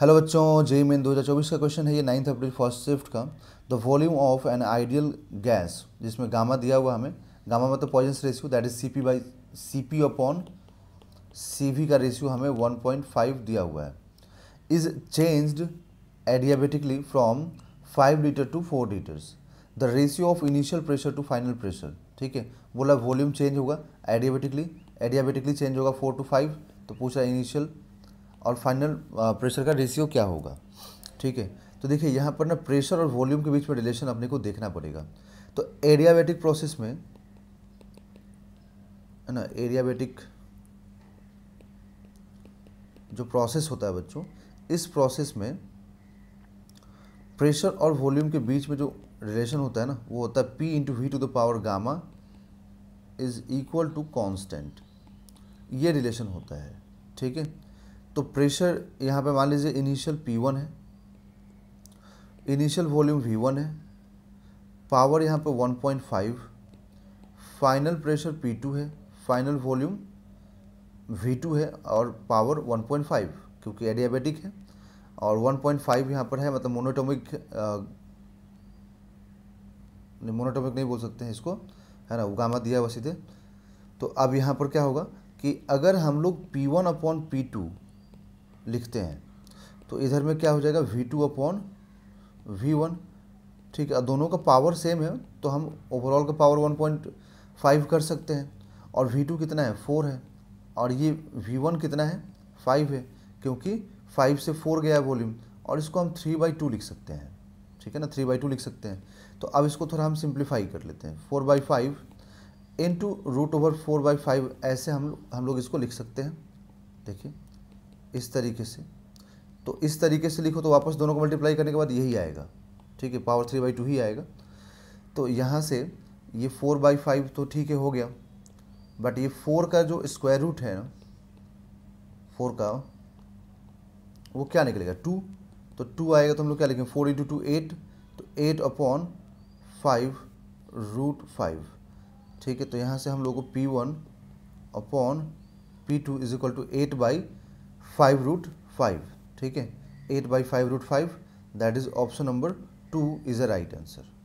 hello बच्चों जे main 2024 का question है ये नाइन्थ अप्रैल फर्स्ट शिफ्ट का the volume of an ideal gas जिसमें गामा दिया हुआ हमें गामा मतलब Poisson ratio that is C P by C P upon C V का रेशियो हमें 1.5 दिया हुआ है is changed adiabatically from 5 litre to 4 litres the ratio of initial pressure to final pressure ठीक है बोला वॉल्यूम चेंज होगा एडियाबेटिकली एडियाबेटिकली चेंज होगा फोर टू फाइव तो पूछा इनिशियल और फाइनल प्रेशर uh, का रेशियो क्या होगा ठीक है तो देखिए यहाँ पर ना प्रेशर और वॉल्यूम के बीच में रिलेशन अपने को देखना पड़ेगा तो एरियाबेटिक प्रोसेस में है ना एरियाबेटिक जो प्रोसेस होता है बच्चों इस प्रोसेस में प्रेशर और वॉल्यूम के बीच में जो रिलेशन होता है ना वो होता है P into V to the power gamma is equal to constant ये रिलेशन होता है ठीक है तो प्रेशर यहाँ पे मान लीजिए इनिशियल पी वन है इनिशियल वॉल्यूम वी वन है पावर यहाँ पे one point five final pressure P two है फाइनल वॉल्यूम वी टू है और पावर वन पॉइंट फाइव क्योंकि एडियाबेटिक है और वन पॉइंट फाइव यहाँ पर है मतलब मोनोटोमिक मोनोटोमिक नहीं बोल सकते हैं इसको है ना उगामा दिया हुआ तो अब यहाँ पर क्या होगा कि अगर हम लोग P1 one upon P to लिखते हैं तो इधर में क्या हो जाएगा V two upon V one ठीक है दोनों का पावर सेम है तो हम ओवरऑल का पावर वन पॉइंट फाइव कर सकते हैं और वी टू कितना है फोर है और ये वी वन कितना है फाइव है क्योंकि फाइव से फोर गया है वॉल्यूम और इसको हम थ्री बाई टू लिख सकते हैं ठीक है ना थ्री बाई टू लिख सकते हैं तो अब इसको थोड़ा हम सिंप्लीफाई कर लेते हैं four by five into root over four by five ऐसे हम हम लोग इसको लिख सकते हैं देखिए इस तरीके से तो इस तरीके से लिखो तो वापस दोनों को मल्टीप्लाई करने के बाद यही आएगा ठीक है पावर थ्री बाई टू ही आएगा तो यहाँ से ये फोर बाई फाइव तो ठीक है हो गया बट ये फोर का जो स्क्वायर रूट है ना फोर का वो क्या निकलेगा टू तो टू आएगा तो हम लोग क्या लिखेंगे फोर इंटू टू एट तो eight upon five root five ठीक है तो यहाँ से हम लोग को P one upon P two is equal to eight by five root five ठीक है eight by five root five that is option number two is a right answer